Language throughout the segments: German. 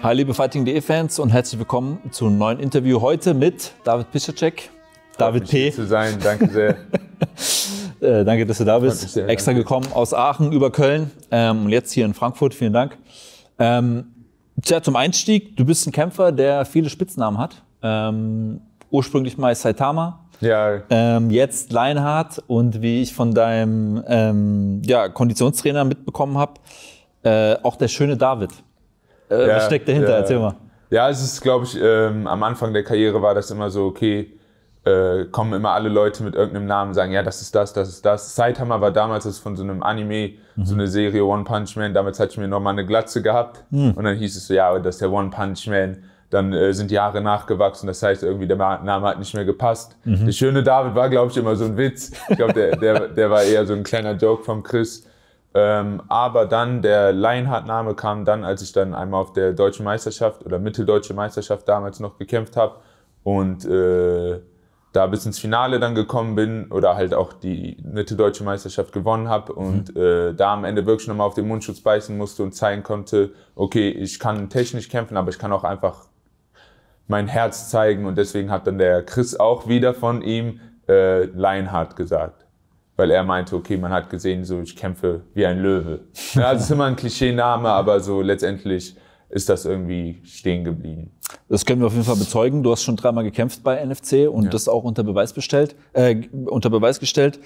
Hi liebe Fighting.de-Fans und herzlich willkommen zu einem neuen Interview heute mit David Piszczek. David P. Hier zu sein, danke sehr. äh, danke, dass du da bist. Sehr, Extra danke. gekommen aus Aachen über Köln ähm, und jetzt hier in Frankfurt. Vielen Dank. Ähm, tja, zum Einstieg, du bist ein Kämpfer, der viele Spitznamen hat. Ähm, ursprünglich mal Saitama, ja. Ähm, jetzt Leinhardt und wie ich von deinem ähm, ja, Konditionstrainer mitbekommen habe, äh, auch der schöne David. Äh, ja, was steckt dahinter? Ja. Erzähl mal. Ja, es ist, glaube ich, ähm, am Anfang der Karriere war das immer so, okay, äh, kommen immer alle Leute mit irgendeinem Namen sagen, ja, das ist das, das ist das. Saitama war damals das von so einem Anime, mhm. so eine Serie One Punch Man. Damals hatte ich mir nochmal eine Glatze gehabt. Mhm. Und dann hieß es so, ja, das ist der One Punch Man. Dann äh, sind Jahre nachgewachsen, das heißt irgendwie der Name hat nicht mehr gepasst. Mhm. Der schöne David war, glaube ich, immer so ein Witz. Ich glaube, der, der, der war eher so ein kleiner Joke vom Chris. Ähm, aber dann der Leinhardt-Name kam dann, als ich dann einmal auf der deutschen Meisterschaft oder mitteldeutsche Meisterschaft damals noch gekämpft habe und äh, da bis ins Finale dann gekommen bin oder halt auch die mitteldeutsche Meisterschaft gewonnen habe und mhm. äh, da am Ende wirklich nochmal auf den Mundschutz beißen musste und zeigen konnte, okay, ich kann technisch kämpfen, aber ich kann auch einfach mein Herz zeigen. Und deswegen hat dann der Chris auch wieder von ihm äh, Leinhardt gesagt. Weil er meinte, okay, man hat gesehen, so ich kämpfe wie ein Löwe. Ja, das ist immer ein Klischeename, aber so letztendlich ist das irgendwie stehen geblieben. Das können wir auf jeden Fall bezeugen. Du hast schon dreimal gekämpft bei NFC und ja. das auch unter Beweis, bestellt, äh, unter Beweis gestellt.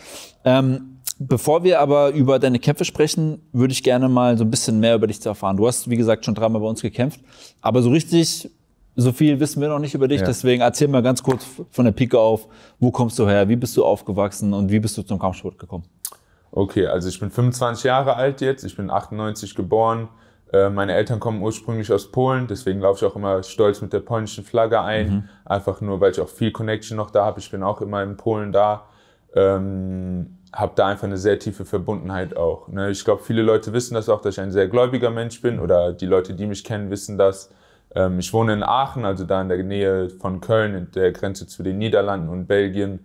Ähm, bevor wir aber über deine Kämpfe sprechen, würde ich gerne mal so ein bisschen mehr über dich zu erfahren. Du hast, wie gesagt, schon dreimal bei uns gekämpft, aber so richtig so viel wissen wir noch nicht über dich, ja. deswegen erzähl mal ganz kurz von der Pike auf, wo kommst du her, wie bist du aufgewachsen und wie bist du zum Kampfsport gekommen? Okay, also ich bin 25 Jahre alt jetzt, ich bin 98 geboren. Äh, meine Eltern kommen ursprünglich aus Polen, deswegen laufe ich auch immer stolz mit der polnischen Flagge ein. Mhm. Einfach nur, weil ich auch viel Connection noch da habe. Ich bin auch immer in Polen da. Ähm, habe da einfach eine sehr tiefe Verbundenheit auch. Ne? Ich glaube, viele Leute wissen das auch, dass ich ein sehr gläubiger Mensch bin oder die Leute, die mich kennen, wissen das. Ähm, ich wohne in Aachen, also da in der Nähe von Köln, in der Grenze zu den Niederlanden und Belgien.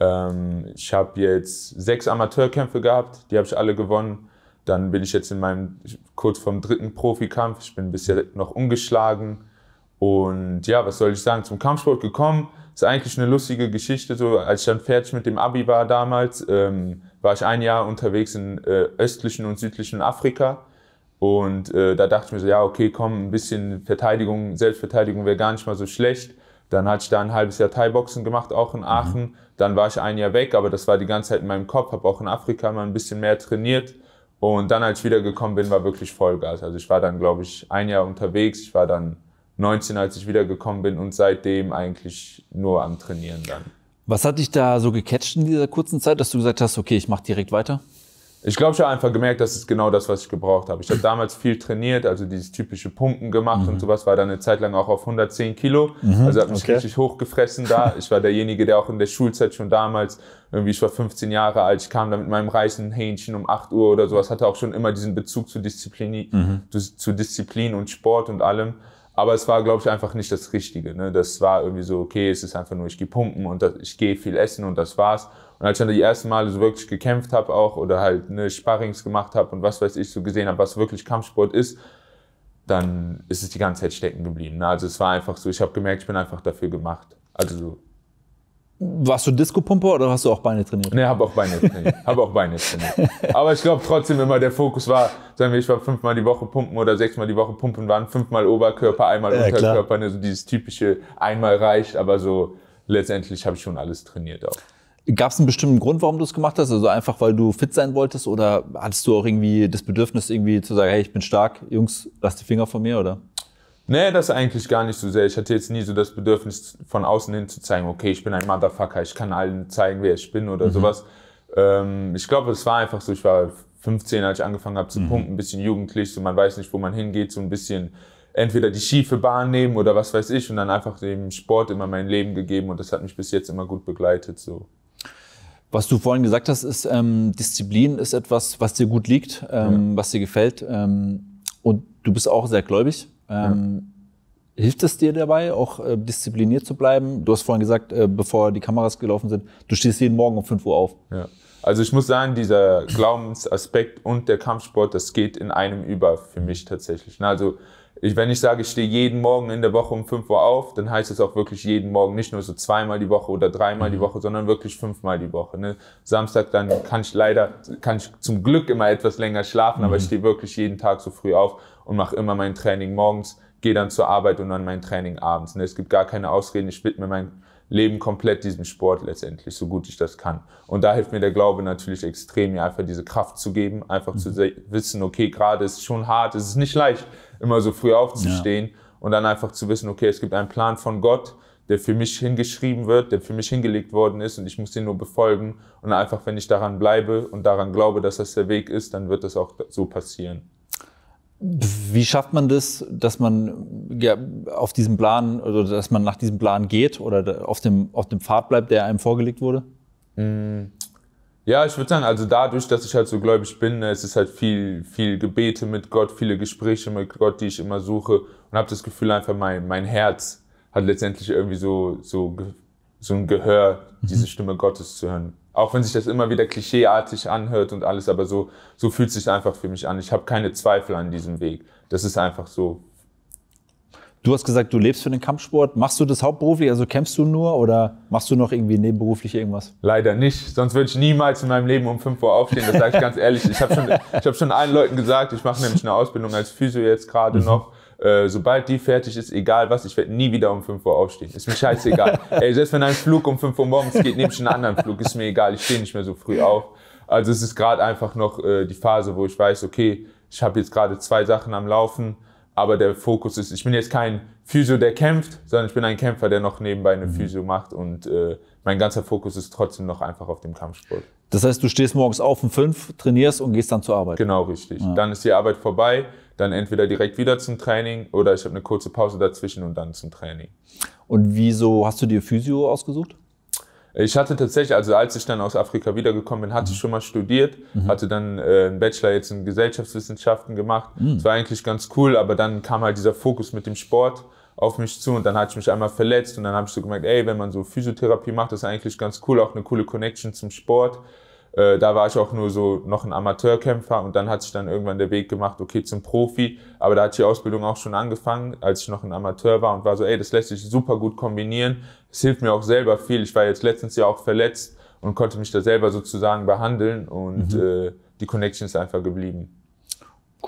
Ähm, ich habe jetzt sechs Amateurkämpfe gehabt, die habe ich alle gewonnen. Dann bin ich jetzt in meinem kurz vom dritten Profikampf. Ich bin bisher noch ungeschlagen. Und ja, was soll ich sagen? Zum Kampfsport gekommen. Ist eigentlich eine lustige Geschichte. So, als ich dann fertig mit dem Abi war damals, ähm, war ich ein Jahr unterwegs in äh, östlichen und südlichen Afrika und äh, da dachte ich mir so, ja, okay, komm, ein bisschen Verteidigung, Selbstverteidigung wäre gar nicht mal so schlecht. Dann hatte ich da ein halbes Jahr Thai-Boxen gemacht, auch in Aachen. Mhm. Dann war ich ein Jahr weg, aber das war die ganze Zeit in meinem Kopf, habe auch in Afrika mal ein bisschen mehr trainiert. Und dann, als ich wiedergekommen bin, war wirklich Vollgas. Also ich war dann, glaube ich, ein Jahr unterwegs. Ich war dann 19, als ich wiedergekommen bin und seitdem eigentlich nur am Trainieren dann. Was hat dich da so gecatcht in dieser kurzen Zeit, dass du gesagt hast, okay, ich mache direkt weiter? Ich glaube, ich habe einfach gemerkt, das ist genau das, was ich gebraucht habe. Ich habe damals viel trainiert, also dieses typische Pumpen gemacht mhm. und sowas, war dann eine Zeit lang auch auf 110 Kilo. Mhm. Also habe mich okay. richtig hochgefressen da. Ich war derjenige, der auch in der Schulzeit schon damals, irgendwie, ich war 15 Jahre alt, ich kam da mit meinem reißen Hähnchen um 8 Uhr oder sowas, hatte auch schon immer diesen Bezug zu Disziplin, mhm. zu, zu Disziplin und Sport und allem. Aber es war, glaube ich, einfach nicht das Richtige. Ne? Das war irgendwie so, okay, es ist einfach nur, ich gehe pumpen und das, ich gehe viel essen und das war's. Und als ich dann die ersten Male so wirklich gekämpft habe auch oder halt ne, Sparrings gemacht habe und was weiß ich so gesehen habe, was wirklich Kampfsport ist, dann ist es die ganze Zeit stecken geblieben. Ne? Also es war einfach so, ich habe gemerkt, ich bin einfach dafür gemacht. Also so. Warst du Disco-Pumper oder hast du auch Beine trainiert? Nee, habe auch Beine trainiert. hab auch Beine trainiert. Aber ich glaube trotzdem immer, der Fokus war, sagen wir, ich war fünfmal die Woche pumpen oder sechsmal die Woche pumpen, waren fünfmal Oberkörper, einmal ja, Unterkörper, ne, so dieses typische einmal reicht, aber so letztendlich habe ich schon alles trainiert auch. Gab es einen bestimmten Grund, warum du es gemacht hast? Also einfach, weil du fit sein wolltest oder hattest du auch irgendwie das Bedürfnis, irgendwie zu sagen, hey, ich bin stark, Jungs, lass die Finger von mir, oder? Nee, das eigentlich gar nicht so sehr. Ich hatte jetzt nie so das Bedürfnis, von außen hin zu zeigen, okay, ich bin ein Motherfucker, ich kann allen zeigen, wer ich bin oder mhm. sowas. Ähm, ich glaube, es war einfach so, ich war 15, als ich angefangen habe zu mhm. pumpen, ein bisschen jugendlich, so man weiß nicht, wo man hingeht, so ein bisschen entweder die schiefe Bahn nehmen oder was weiß ich und dann einfach dem Sport immer mein Leben gegeben und das hat mich bis jetzt immer gut begleitet. So. Was du vorhin gesagt hast, ist, ähm, Disziplin ist etwas, was dir gut liegt, ähm, ja. was dir gefällt ähm, und du bist auch sehr gläubig. Ähm, ja. Hilft es dir dabei, auch äh, diszipliniert zu bleiben? Du hast vorhin gesagt, äh, bevor die Kameras gelaufen sind, du stehst jeden Morgen um 5 Uhr auf. Ja. Also ich muss sagen, dieser Glaubensaspekt und der Kampfsport, das geht in einem über für mich tatsächlich. Ne? Also ich, wenn ich sage, ich stehe jeden Morgen in der Woche um 5 Uhr auf, dann heißt es auch wirklich jeden Morgen, nicht nur so zweimal die Woche oder dreimal die mhm. Woche, sondern wirklich fünfmal die Woche. Ne? Samstag, dann kann ich leider, kann ich zum Glück immer etwas länger schlafen, aber mhm. ich stehe wirklich jeden Tag so früh auf und mache immer mein Training morgens, gehe dann zur Arbeit und dann mein Training abends. Und ne, es gibt gar keine Ausreden, ich widme mein Leben komplett diesem Sport letztendlich, so gut ich das kann. Und da hilft mir der Glaube natürlich extrem, mir einfach diese Kraft zu geben, einfach mhm. zu wissen, okay, gerade ist es schon hart, es ist nicht leicht, immer so früh aufzustehen ja. und dann einfach zu wissen, okay, es gibt einen Plan von Gott, der für mich hingeschrieben wird, der für mich hingelegt worden ist und ich muss den nur befolgen. Und einfach, wenn ich daran bleibe und daran glaube, dass das der Weg ist, dann wird das auch so passieren. Wie schafft man das, dass man ja, auf diesem Plan oder also, dass man nach diesem Plan geht oder auf dem, auf dem Pfad bleibt, der einem vorgelegt wurde? Hm. Ja, ich würde sagen, also dadurch, dass ich halt so gläubig bin, ne, es ist halt viel, viel Gebete mit Gott, viele Gespräche mit Gott, die ich immer suche und habe das Gefühl einfach, mein, mein Herz hat letztendlich irgendwie so, so, so ein Gehör, diese mhm. Stimme Gottes zu hören. Auch wenn sich das immer wieder klischeeartig anhört und alles, aber so, so fühlt es sich einfach für mich an. Ich habe keine Zweifel an diesem Weg. Das ist einfach so. Du hast gesagt, du lebst für den Kampfsport. Machst du das hauptberuflich? Also kämpfst du nur oder machst du noch irgendwie nebenberuflich irgendwas? Leider nicht. Sonst würde ich niemals in meinem Leben um 5 Uhr aufstehen. Das sage ich ganz ehrlich. Ich habe schon, hab schon allen Leuten gesagt, ich mache nämlich eine Ausbildung als Physio jetzt gerade mhm. noch. Äh, sobald die fertig ist, egal was, ich werde nie wieder um 5 Uhr aufstehen. Ist mir scheißegal. Ey, selbst wenn ein Flug um 5 Uhr morgens geht, nehme ich einen anderen Flug. Ist mir egal, ich stehe nicht mehr so früh auf. Also es ist gerade einfach noch äh, die Phase, wo ich weiß, okay, ich habe jetzt gerade zwei Sachen am Laufen, aber der Fokus ist, ich bin jetzt kein Physio, der kämpft, sondern ich bin ein Kämpfer, der noch nebenbei eine mhm. Physio macht und äh, mein ganzer Fokus ist trotzdem noch einfach auf dem Kampfsport. Das heißt, du stehst morgens auf um fünf, trainierst und gehst dann zur Arbeit. Genau, richtig. Ja. Dann ist die Arbeit vorbei dann entweder direkt wieder zum Training oder ich habe eine kurze Pause dazwischen und dann zum Training. Und wieso hast du dir Physio ausgesucht? Ich hatte tatsächlich, also als ich dann aus Afrika wiedergekommen bin, hatte ich schon mal studiert, mhm. hatte dann äh, einen Bachelor jetzt in Gesellschaftswissenschaften gemacht. Mhm. Das war eigentlich ganz cool, aber dann kam halt dieser Fokus mit dem Sport auf mich zu und dann hatte ich mich einmal verletzt und dann habe ich so gemerkt, ey, wenn man so Physiotherapie macht, ist eigentlich ganz cool, auch eine coole Connection zum Sport. Äh, da war ich auch nur so noch ein Amateurkämpfer und dann hat sich dann irgendwann der Weg gemacht, okay, zum Profi. Aber da hat die Ausbildung auch schon angefangen, als ich noch ein Amateur war und war so, ey, das lässt sich super gut kombinieren. Es hilft mir auch selber viel. Ich war jetzt letztens ja auch verletzt und konnte mich da selber sozusagen behandeln und mhm. äh, die Connection ist einfach geblieben.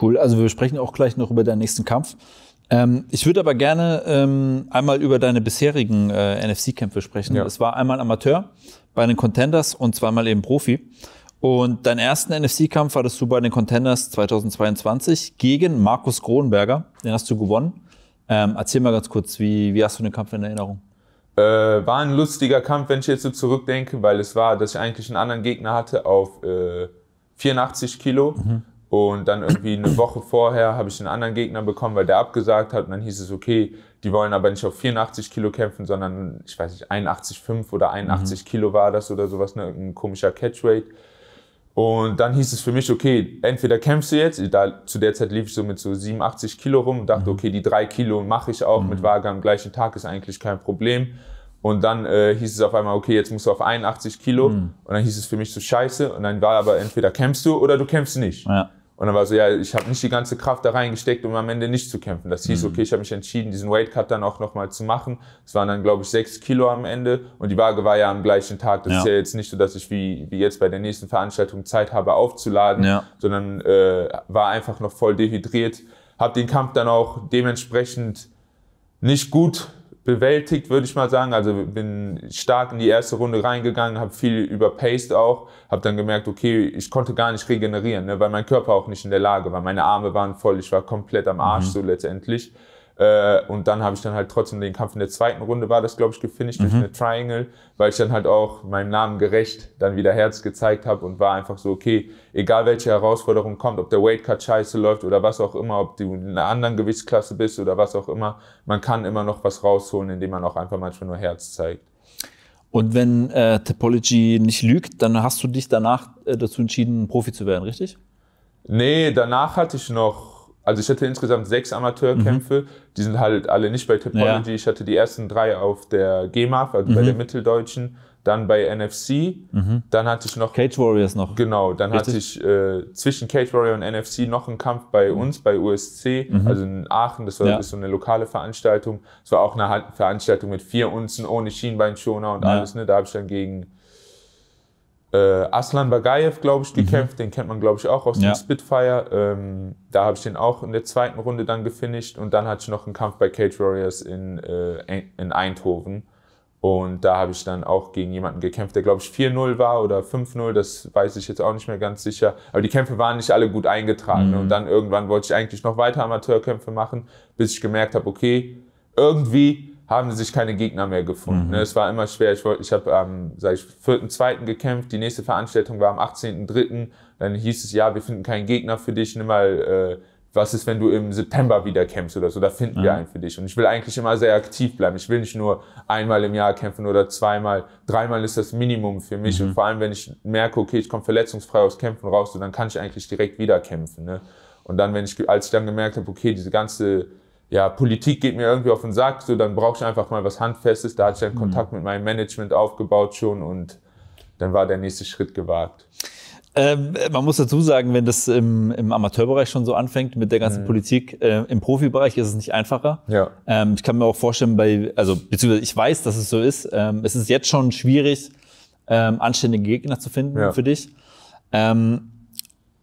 Cool, also wir sprechen auch gleich noch über deinen nächsten Kampf. Ähm, ich würde aber gerne ähm, einmal über deine bisherigen äh, NFC-Kämpfe sprechen. Ja. Es war einmal Amateur bei den Contenders und zweimal eben Profi. Und deinen ersten NFC-Kampf hattest du bei den Contenders 2022 gegen Markus Kronberger. Den hast du gewonnen. Ähm, erzähl mal ganz kurz, wie, wie hast du den Kampf in Erinnerung? Äh, war ein lustiger Kampf, wenn ich jetzt so zurückdenke, weil es war, dass ich eigentlich einen anderen Gegner hatte auf äh, 84 Kilo. Mhm. Und dann irgendwie eine Woche vorher habe ich einen anderen Gegner bekommen, weil der abgesagt hat. Und dann hieß es, okay, die wollen aber nicht auf 84 Kilo kämpfen, sondern ich weiß nicht, 81,5 oder 81 mhm. Kilo war das oder sowas, ne? ein komischer Catchweight. Und dann hieß es für mich, okay, entweder kämpfst du jetzt, da, zu der Zeit lief ich so mit so 87 Kilo rum und dachte, mhm. okay, die drei Kilo mache ich auch mhm. mit Waage am gleichen Tag, ist eigentlich kein Problem. Und dann äh, hieß es auf einmal, okay, jetzt musst du auf 81 Kilo. Mhm. Und dann hieß es für mich so scheiße. Und dann war aber entweder kämpfst du oder du kämpfst nicht. Ja. Und dann war so, ja, ich habe nicht die ganze Kraft da reingesteckt, um am Ende nicht zu kämpfen. Das hieß, mhm. okay, ich habe mich entschieden, diesen Weight Cut dann auch nochmal zu machen. Es waren dann, glaube ich, sechs Kilo am Ende und die Waage war ja am gleichen Tag. Das ja. ist ja jetzt nicht so, dass ich wie, wie jetzt bei der nächsten Veranstaltung Zeit habe aufzuladen, ja. sondern äh, war einfach noch voll dehydriert. Habe den Kampf dann auch dementsprechend nicht gut bewältigt, würde ich mal sagen. Also bin stark in die erste Runde reingegangen, habe viel überpaced auch, habe dann gemerkt, okay, ich konnte gar nicht regenerieren, ne, weil mein Körper auch nicht in der Lage war. Meine Arme waren voll, ich war komplett am Arsch mhm. so letztendlich. Äh, und dann habe ich dann halt trotzdem den Kampf in der zweiten Runde, war das, glaube ich, gefinisht mhm. durch eine Triangle, weil ich dann halt auch meinem Namen gerecht dann wieder Herz gezeigt habe und war einfach so, okay, egal welche Herausforderung kommt, ob der Weightcut scheiße läuft oder was auch immer, ob du in einer anderen Gewichtsklasse bist oder was auch immer, man kann immer noch was rausholen, indem man auch einfach manchmal nur Herz zeigt. Und wenn äh, Topology nicht lügt, dann hast du dich danach äh, dazu entschieden, Profi zu werden, richtig? Nee, danach hatte ich noch also ich hatte insgesamt sechs Amateurkämpfe, mhm. die sind halt alle nicht bei Topology. Ja. Ich hatte die ersten drei auf der GEMAF, also mhm. bei der Mitteldeutschen, dann bei NFC, mhm. dann hatte ich noch... Cage Warriors noch. Genau, dann Richtig? hatte ich äh, zwischen Cage Warrior und NFC noch einen Kampf bei mhm. uns, bei USC, mhm. also in Aachen, das war ja. so eine lokale Veranstaltung. Es war auch eine Veranstaltung mit vier Unzen, ohne Schienbeinschoner und ja. alles, ne? da habe ich dann gegen äh, Aslan Bagayev, glaube ich, gekämpft. Mhm. Den kennt man, glaube ich, auch aus ja. dem Spitfire. Ähm, da habe ich den auch in der zweiten Runde dann gefinisht. Und dann hatte ich noch einen Kampf bei Cage Warriors in, äh, in Eindhoven. Und da habe ich dann auch gegen jemanden gekämpft, der, glaube ich, 4-0 war oder 5-0. Das weiß ich jetzt auch nicht mehr ganz sicher. Aber die Kämpfe waren nicht alle gut eingetragen. Mhm. Und dann irgendwann wollte ich eigentlich noch weiter Amateurkämpfe machen, bis ich gemerkt habe, okay, irgendwie haben sich keine Gegner mehr gefunden. Mhm. Es war immer schwer. Ich, ich habe am ähm, 4.2. gekämpft, die nächste Veranstaltung war am 18.3. Dann hieß es, ja, wir finden keinen Gegner für dich, nimm mal, äh, was ist, wenn du im September wieder kämpfst oder so, da finden mhm. wir einen für dich. Und ich will eigentlich immer sehr aktiv bleiben. Ich will nicht nur einmal im Jahr kämpfen oder zweimal, dreimal ist das Minimum für mich. Mhm. Und vor allem, wenn ich merke, okay, ich komme verletzungsfrei aus Kämpfen raus, so, dann kann ich eigentlich direkt wieder kämpfen. Ne? Und dann, wenn ich, als ich dann gemerkt habe, okay, diese ganze ja, Politik geht mir irgendwie auf den Sack, so dann brauche ich einfach mal was Handfestes. Da hatte ich dann mhm. Kontakt mit meinem Management aufgebaut schon und dann war der nächste Schritt gewagt. Ähm, man muss dazu sagen, wenn das im, im, Amateurbereich schon so anfängt mit der ganzen mhm. Politik, äh, im Profibereich ist es nicht einfacher. Ja. Ähm, ich kann mir auch vorstellen, bei, also beziehungsweise ich weiß, dass es so ist. Ähm, es ist jetzt schon schwierig, ähm, anständige Gegner zu finden ja. für dich. Ähm,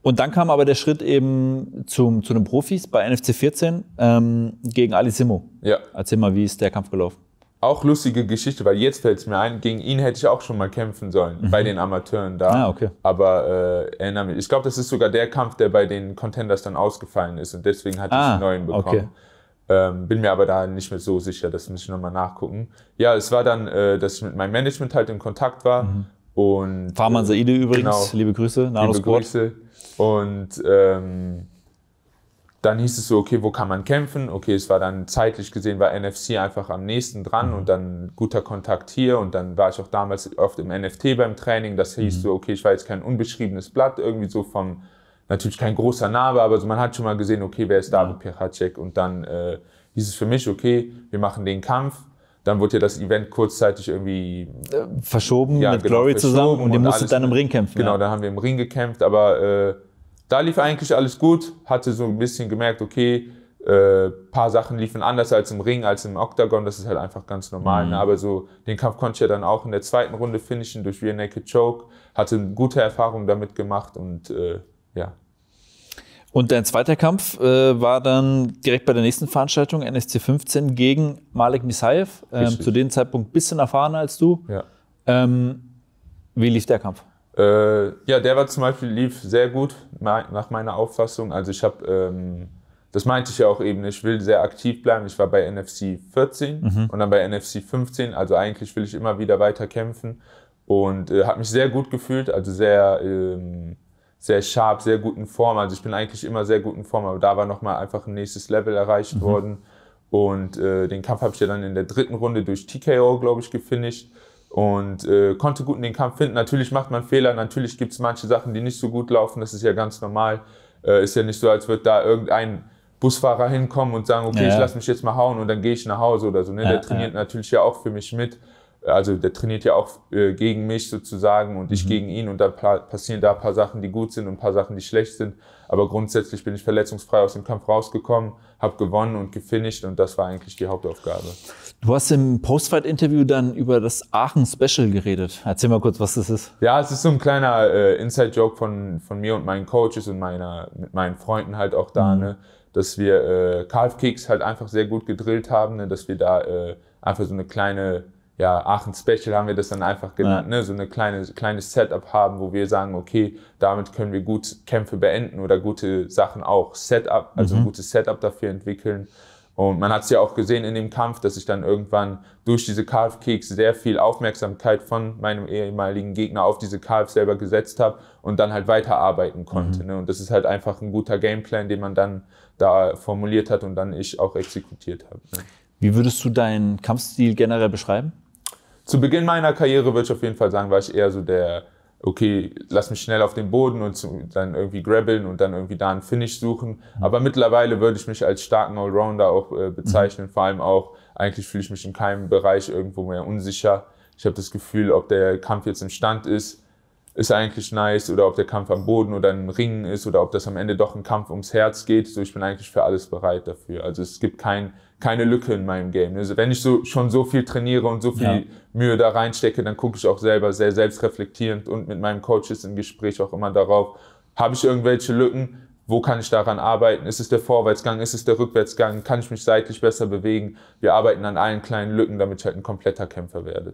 und dann kam aber der Schritt eben zum, zu den Profis bei NFC 14 ähm, gegen Ali Simo. Ja. Erzähl mal, wie ist der Kampf gelaufen? Auch lustige Geschichte, weil jetzt fällt es mir ein, gegen ihn hätte ich auch schon mal kämpfen sollen, mhm. bei den Amateuren da. Ah, okay. Aber äh, erinnere mich, ich glaube, das ist sogar der Kampf, der bei den Contenders dann ausgefallen ist und deswegen hatte ah, ich einen neuen bekommen. Okay. Ähm, bin mir aber da nicht mehr so sicher, das muss ich nochmal nachgucken. Ja, es war dann, äh, dass ich mit meinem Management halt in Kontakt war. Mhm. Und, Farman Saide äh, übrigens, genau, liebe Grüße, Nanosport. Liebe Grüße. Und ähm, dann hieß es so, okay, wo kann man kämpfen? Okay, es war dann zeitlich gesehen, war NFC einfach am nächsten dran mhm. und dann guter Kontakt hier und dann war ich auch damals oft im NFT beim Training. Das hieß mhm. so, okay, ich war jetzt kein unbeschriebenes Blatt, irgendwie so vom, natürlich kein großer Name, aber so, man hat schon mal gesehen, okay, wer ist David mhm. Piracek? Und dann äh, hieß es für mich, okay, wir machen den Kampf. Dann wurde ja das Event kurzzeitig irgendwie verschoben ja, mit genau, Glory verschoben zusammen und, und ihr musstet dann im Ring kämpfen. Genau, ja. dann haben wir im Ring gekämpft, aber äh, da lief eigentlich alles gut, hatte so ein bisschen gemerkt, okay, äh, paar Sachen liefen anders als im Ring, als im Octagon, das ist halt einfach ganz normal. Ne? Mhm. Ne? Aber so den Kampf konnte ich ja dann auch in der zweiten Runde finishen durch Rear Naked Choke, hatte gute Erfahrungen damit gemacht und äh, ja. Und dein zweiter Kampf äh, war dann direkt bei der nächsten Veranstaltung, NSC 15, gegen Malik Misayev. Ähm, zu dem Zeitpunkt ein bisschen erfahrener als du. Ja. Ähm, wie lief der Kampf? Äh, ja, der war zum Beispiel, lief sehr gut, nach meiner Auffassung. Also ich habe, ähm, das meinte ich ja auch eben, ich will sehr aktiv bleiben. Ich war bei NFC 14 mhm. und dann bei NFC 15. Also eigentlich will ich immer wieder weiter kämpfen und äh, habe mich sehr gut gefühlt, also sehr, ähm, sehr scharf, sehr gut in Form. Also ich bin eigentlich immer sehr gut in Form, aber da war nochmal einfach ein nächstes Level erreicht mhm. worden. Und äh, den Kampf habe ich ja dann in der dritten Runde durch TKO, glaube ich, gefinisht und äh, konnte gut in den Kampf finden. Natürlich macht man Fehler, natürlich gibt es manche Sachen, die nicht so gut laufen, das ist ja ganz normal. Äh, ist ja nicht so, als würde da irgendein Busfahrer hinkommen und sagen, okay, ja. ich lasse mich jetzt mal hauen und dann gehe ich nach Hause oder so. Ne? Ja, der trainiert ja. natürlich ja auch für mich mit. Also der trainiert ja auch äh, gegen mich sozusagen und mhm. ich gegen ihn und dann passieren da ein paar Sachen, die gut sind und ein paar Sachen, die schlecht sind. Aber grundsätzlich bin ich verletzungsfrei aus dem Kampf rausgekommen, habe gewonnen und gefinisht und das war eigentlich die Hauptaufgabe. Du hast im Postfight-Interview dann über das Aachen-Special geredet. Erzähl mal kurz, was das ist. Ja, es ist so ein kleiner äh, Inside-Joke von, von mir und meinen Coaches und meiner, mit meinen Freunden halt auch da, mhm. ne? dass wir äh, Calf-Kicks halt einfach sehr gut gedrillt haben, ne? dass wir da äh, einfach so eine kleine, ja, Aachen-Special haben wir das dann einfach genannt, ja. ne? so ein kleine, kleines Setup haben, wo wir sagen, okay, damit können wir gut Kämpfe beenden oder gute Sachen auch Setup, also mhm. ein gutes Setup dafür entwickeln und man hat es ja auch gesehen in dem Kampf, dass ich dann irgendwann durch diese Calf-Kicks sehr viel Aufmerksamkeit von meinem ehemaligen Gegner auf diese Calves selber gesetzt habe und dann halt weiterarbeiten konnte. Mhm. Ne? Und das ist halt einfach ein guter Gameplan, den man dann da formuliert hat und dann ich auch exekutiert habe. Ne? Wie würdest du deinen Kampfstil generell beschreiben? Zu Beginn meiner Karriere würde ich auf jeden Fall sagen, war ich eher so der okay, lass mich schnell auf den Boden und dann irgendwie grabbeln und dann irgendwie da einen Finish suchen. Mhm. Aber mittlerweile würde ich mich als starken Allrounder auch äh, bezeichnen. Mhm. Vor allem auch, eigentlich fühle ich mich in keinem Bereich irgendwo mehr unsicher. Ich habe das Gefühl, ob der Kampf jetzt im Stand ist, ist eigentlich nice oder ob der Kampf am Boden oder im Ringen ist oder ob das am Ende doch ein Kampf ums Herz geht. So, ich bin eigentlich für alles bereit dafür. Also es gibt keinen keine Lücke in meinem Game. Also wenn ich so, schon so viel trainiere und so viel ja. Mühe da reinstecke, dann gucke ich auch selber sehr selbstreflektierend und mit meinem Coaches im Gespräch auch immer darauf, habe ich irgendwelche Lücken? Wo kann ich daran arbeiten? Ist es der Vorwärtsgang? Ist es der Rückwärtsgang? Kann ich mich seitlich besser bewegen? Wir arbeiten an allen kleinen Lücken, damit ich halt ein kompletter Kämpfer werde.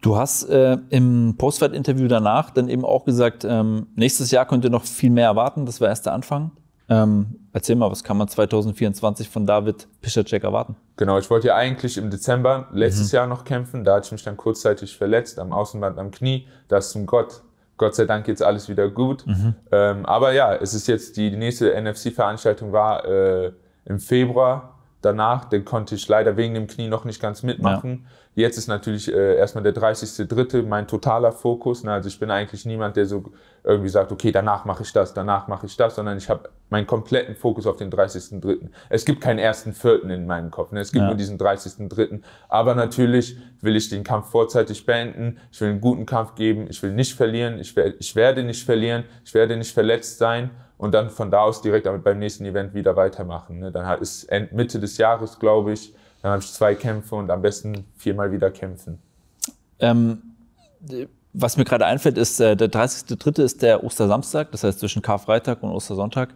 Du hast äh, im Postwert-Interview danach dann eben auch gesagt, ähm, nächstes Jahr könnt ihr noch viel mehr erwarten. Das war erst der Anfang. Ähm, erzähl mal, was kann man 2024 von David Pischacek erwarten? Genau, ich wollte ja eigentlich im Dezember letztes mhm. Jahr noch kämpfen. Da hatte ich mich dann kurzzeitig verletzt am Außenband, am Knie. Das zum Gott. Gott sei Dank jetzt alles wieder gut. Mhm. Ähm, aber ja, es ist jetzt die, die nächste NFC-Veranstaltung war äh, im Februar danach, den konnte ich leider wegen dem Knie noch nicht ganz mitmachen. Ja. Jetzt ist natürlich äh, erstmal der 30.3. mein totaler Fokus. Ne? Also ich bin eigentlich niemand, der so irgendwie sagt, okay, danach mache ich das, danach mache ich das, sondern ich habe meinen kompletten Fokus auf den 30.3. Es gibt keinen ersten Vierten in meinem Kopf. Ne? Es gibt ja. nur diesen 30.3. Aber natürlich will ich den Kampf vorzeitig beenden. Ich will einen guten Kampf geben. Ich will nicht verlieren. Ich, wer ich werde nicht verlieren. Ich werde nicht verletzt sein und dann von da aus direkt beim nächsten Event wieder weitermachen. Ne? Dann ist Mitte des Jahres, glaube ich, dann habe ich zwei Kämpfe und am besten viermal wieder kämpfen. Ähm, was mir gerade einfällt, ist, äh, der 30.3. ist der Ostersamstag, das heißt zwischen Karfreitag und Ostersonntag.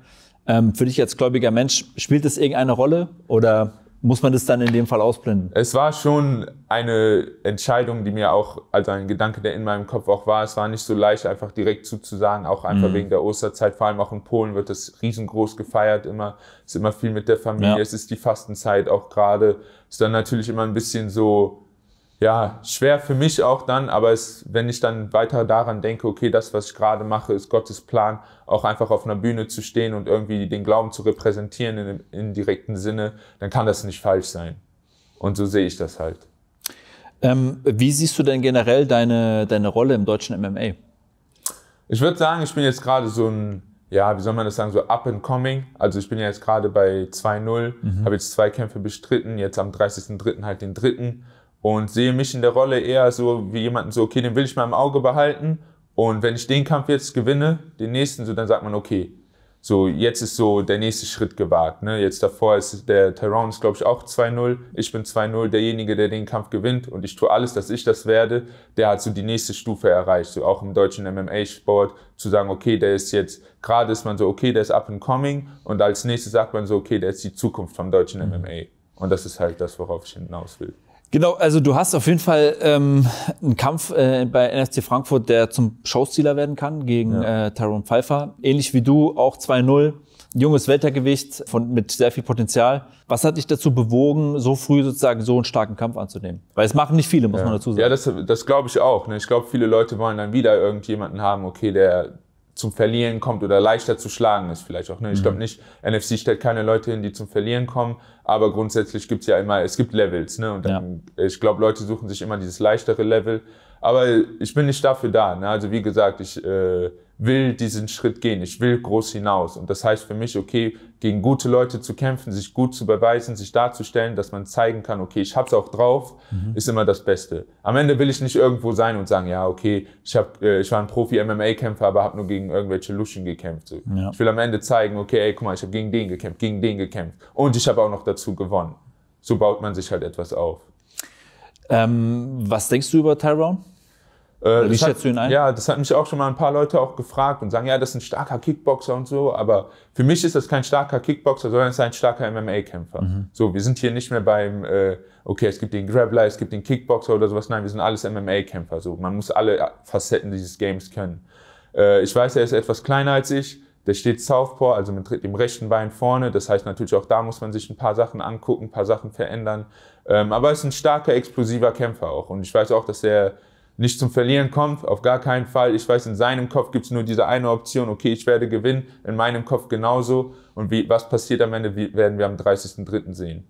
Ähm, für dich als gläubiger Mensch, spielt das irgendeine Rolle oder muss man das dann in dem Fall ausblenden? Es war schon eine Entscheidung, die mir auch, also ein Gedanke, der in meinem Kopf auch war. Es war nicht so leicht, einfach direkt zuzusagen, auch einfach mhm. wegen der Osterzeit. Vor allem auch in Polen wird das riesengroß gefeiert, immer, Es ist immer viel mit der Familie. Ja. Es ist die Fastenzeit auch gerade. Es Ist dann natürlich immer ein bisschen so, ja, schwer für mich auch dann, aber es, wenn ich dann weiter daran denke, okay, das, was ich gerade mache, ist Gottes Plan, auch einfach auf einer Bühne zu stehen und irgendwie den Glauben zu repräsentieren in, in direkten Sinne, dann kann das nicht falsch sein. Und so sehe ich das halt. Ähm, wie siehst du denn generell deine, deine Rolle im deutschen MMA? Ich würde sagen, ich bin jetzt gerade so ein, ja, wie soll man das sagen, so up and coming. Also ich bin ja jetzt gerade bei 2-0, mhm. habe jetzt zwei Kämpfe bestritten, jetzt am 30.03. halt den dritten und sehe mich in der Rolle eher so wie jemanden so, okay, den will ich mal im Auge behalten und wenn ich den Kampf jetzt gewinne, den nächsten, so dann sagt man, okay, so jetzt ist so der nächste Schritt gewagt. Ne? Jetzt davor ist der Tyrone ist, glaube ich, auch 2-0. Ich bin 2-0, derjenige, der den Kampf gewinnt und ich tue alles, dass ich das werde, der hat so die nächste Stufe erreicht. So auch im deutschen MMA-Sport zu sagen, okay, der ist jetzt, gerade ist man so, okay, der ist up and coming und als nächstes sagt man so, okay, der ist die Zukunft vom deutschen mhm. MMA. Und das ist halt das, worauf ich hinaus will. Genau, also du hast auf jeden Fall ähm, einen Kampf äh, bei NFC Frankfurt, der zum Showstealer werden kann gegen ja. äh, Tyrone Pfeiffer. Ähnlich wie du, auch 2-0. Junges Weltergewicht von, mit sehr viel Potenzial. Was hat dich dazu bewogen, so früh sozusagen so einen starken Kampf anzunehmen? Weil es machen nicht viele, muss ja. man dazu sagen. Ja, das, das glaube ich auch. Ne? Ich glaube, viele Leute wollen dann wieder irgendjemanden haben, okay, der zum Verlieren kommt oder leichter zu schlagen ist vielleicht auch. Ne? Ich mhm. glaube nicht, NFC stellt keine Leute hin, die zum Verlieren kommen, aber grundsätzlich gibt es ja immer, es gibt Levels. Ne? Und dann, ja. ich glaube, Leute suchen sich immer dieses leichtere Level aber ich bin nicht dafür da. Ne? Also wie gesagt, ich äh, will diesen Schritt gehen. Ich will groß hinaus. Und das heißt für mich, okay, gegen gute Leute zu kämpfen, sich gut zu beweisen, sich darzustellen, dass man zeigen kann, okay, ich hab's auch drauf, mhm. ist immer das Beste. Am Ende will ich nicht irgendwo sein und sagen, ja, okay, ich, hab, äh, ich war ein Profi-MMA-Kämpfer, aber habe nur gegen irgendwelche Luschen gekämpft. So. Ja. Ich will am Ende zeigen, okay, ey, guck mal, ich habe gegen den gekämpft, gegen den gekämpft und ich habe auch noch dazu gewonnen. So baut man sich halt etwas auf. Ähm, was denkst du über Tyrone? Äh, Wie schätzt hat, du ihn ein? Ja, das hat mich auch schon mal ein paar Leute auch gefragt und sagen, ja, das ist ein starker Kickboxer und so, aber für mich ist das kein starker Kickboxer, sondern es ist ein starker MMA-Kämpfer. Mhm. So, wir sind hier nicht mehr beim, äh, okay, es gibt den Grappler, es gibt den Kickboxer oder sowas, nein, wir sind alles MMA-Kämpfer. So, man muss alle Facetten dieses Games kennen. Äh, ich weiß, er ist etwas kleiner als ich, der steht Southpaw, also mit dem rechten Bein vorne. Das heißt natürlich auch da muss man sich ein paar Sachen angucken, ein paar Sachen verändern. Ähm, aber er ist ein starker, explosiver Kämpfer auch. Und ich weiß auch, dass er nicht zum Verlieren kommt, auf gar keinen Fall. Ich weiß, in seinem Kopf gibt es nur diese eine Option, okay, ich werde gewinnen, in meinem Kopf genauso. Und wie, was passiert am Ende, werden wir am 30.03. sehen.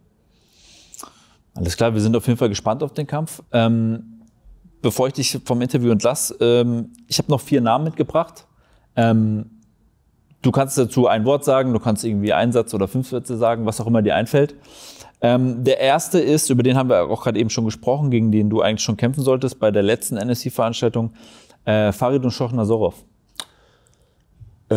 Alles klar, wir sind auf jeden Fall gespannt auf den Kampf. Ähm, bevor ich dich vom Interview entlasse, ähm, ich habe noch vier Namen mitgebracht. Ähm, Du kannst dazu ein Wort sagen, du kannst irgendwie einen Satz oder fünf Sätze sagen, was auch immer dir einfällt. Ähm, der erste ist, über den haben wir auch gerade eben schon gesprochen, gegen den du eigentlich schon kämpfen solltest bei der letzten NSC-Veranstaltung, äh, Farid und Shoch Nasorov. Äh,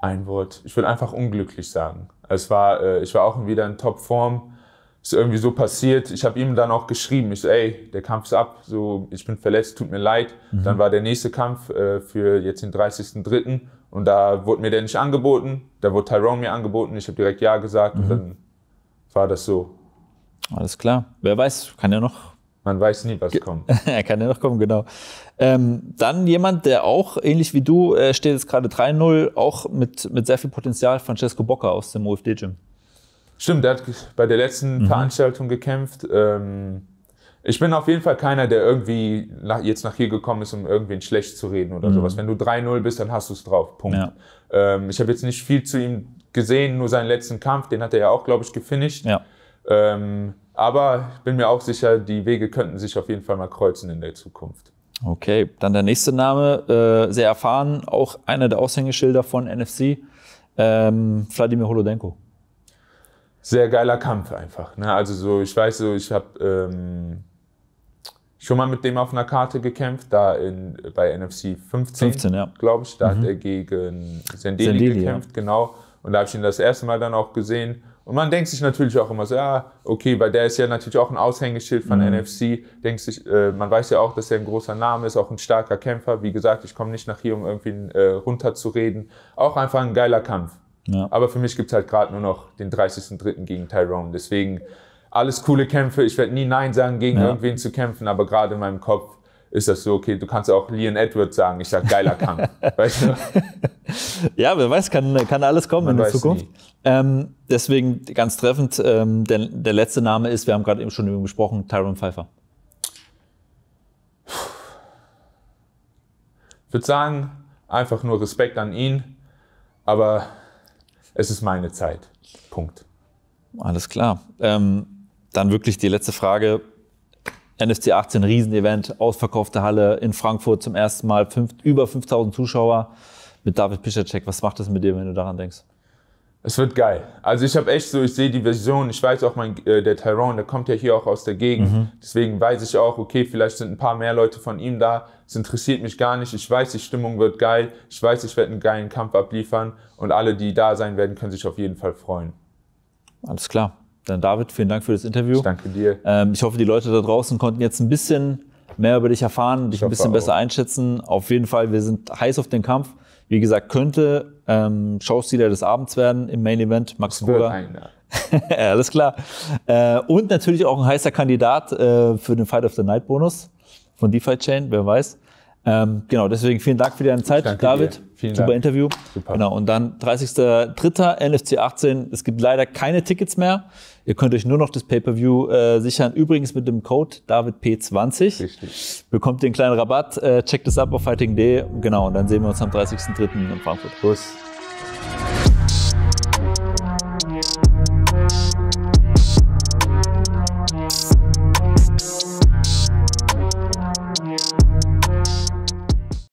ein Wort. Ich will einfach unglücklich sagen. Es war, äh, ich war auch wieder in Topform. Ist irgendwie so passiert. Ich habe ihm dann auch geschrieben, ich so, ey, der Kampf ist ab, so, ich bin verletzt, tut mir leid. Mhm. Dann war der nächste Kampf äh, für jetzt den 30.03. Und da wurde mir der nicht angeboten, da wurde Tyrone mir angeboten, ich habe direkt Ja gesagt mhm. und dann war das so. Alles klar. Wer weiß, kann ja noch. Man weiß nie, was kommt. er kann ja noch kommen, genau. Ähm, dann jemand, der auch, ähnlich wie du, äh, steht jetzt gerade 3-0, auch mit, mit sehr viel Potenzial, Francesco Bocca aus dem OFD-Gym. Stimmt, der hat bei der letzten mhm. Veranstaltung gekämpft. Ähm, ich bin auf jeden Fall keiner, der irgendwie nach, jetzt nach hier gekommen ist, um irgendwen schlecht zu reden oder mhm. sowas. Wenn du 3-0 bist, dann hast du es drauf. Punkt. Ja. Ähm, ich habe jetzt nicht viel zu ihm gesehen, nur seinen letzten Kampf, den hat er ja auch, glaube ich, gefinisht. Ja. Ähm, aber bin mir auch sicher, die Wege könnten sich auf jeden Fall mal kreuzen in der Zukunft. Okay, dann der nächste Name, äh, sehr erfahren, auch einer der Aushängeschilder von NFC, ähm, Vladimir Holodenko. Sehr geiler Kampf einfach. Ne? Also so, ich weiß so, ich habe ähm, schon mal mit dem auf einer Karte gekämpft, da in, bei NFC 15, 15 ja. glaube ich. Da mhm. hat er gegen Sendeli, Sendeli gekämpft, ja. genau. Und da habe ich ihn das erste Mal dann auch gesehen. Und man denkt sich natürlich auch immer so, ja, okay, weil der ist ja natürlich auch ein Aushängeschild von mhm. NFC. Denkt sich, äh, man weiß ja auch, dass er ein großer Name ist, auch ein starker Kämpfer. Wie gesagt, ich komme nicht nach hier, um irgendwie äh, runterzureden. Auch einfach ein geiler Kampf. Ja. Aber für mich gibt es halt gerade nur noch den 30.03. gegen Tyrone. Deswegen alles coole Kämpfe. Ich werde nie Nein sagen, gegen ja. irgendwen zu kämpfen, aber gerade in meinem Kopf ist das so, okay, du kannst auch Leon Edwards sagen, ich sag geiler Kampf. weißt du? Ja, wer weiß, kann, kann alles kommen Man in der Zukunft. Ähm, deswegen ganz treffend, ähm, der, der, letzte Name ist, wir haben gerade eben schon über gesprochen, Tyron Pfeiffer. Ich würde sagen, einfach nur Respekt an ihn, aber es ist meine Zeit. Punkt. Alles klar. Ähm, dann wirklich die letzte Frage. NFC 18 Riesenevent, ausverkaufte Halle in Frankfurt zum ersten Mal, fünf, über 5000 Zuschauer mit David Pischacek. Was macht das mit dir, wenn du daran denkst? Es wird geil. Also ich habe echt so, ich sehe die Version, ich weiß auch, mein, äh, der Tyrone, der kommt ja hier auch aus der Gegend. Mhm. Deswegen weiß ich auch, okay, vielleicht sind ein paar mehr Leute von ihm da. Es interessiert mich gar nicht. Ich weiß, die Stimmung wird geil. Ich weiß, ich werde einen geilen Kampf abliefern. Und alle, die da sein werden, können sich auf jeden Fall freuen. Alles klar. Dann David, vielen Dank für das Interview. Ich danke dir. Ähm, ich hoffe, die Leute da draußen konnten jetzt ein bisschen mehr über dich erfahren, dich ein bisschen besser einschätzen. Auf jeden Fall, wir sind heiß auf den Kampf. Wie gesagt, könnte ähm, Schauspieler des Abends werden im Main Event, Max Gruber. Alles klar. Äh, und natürlich auch ein heißer Kandidat äh, für den Fight of the Night Bonus von DeFi Chain, wer weiß. Ähm, genau, deswegen vielen Dank für deine Zeit, David. Super Dank. Interview. Super. Genau, und dann 30.03. NFC 18. Es gibt leider keine Tickets mehr. Ihr könnt euch nur noch das Pay-Per-View äh, sichern. Übrigens mit dem Code DavidP20. Richtig. Bekommt den kleinen Rabatt. Äh, checkt es ab auf Fighting Day. Genau, und dann sehen wir uns am 30.03. in Frankfurt. Tschüss.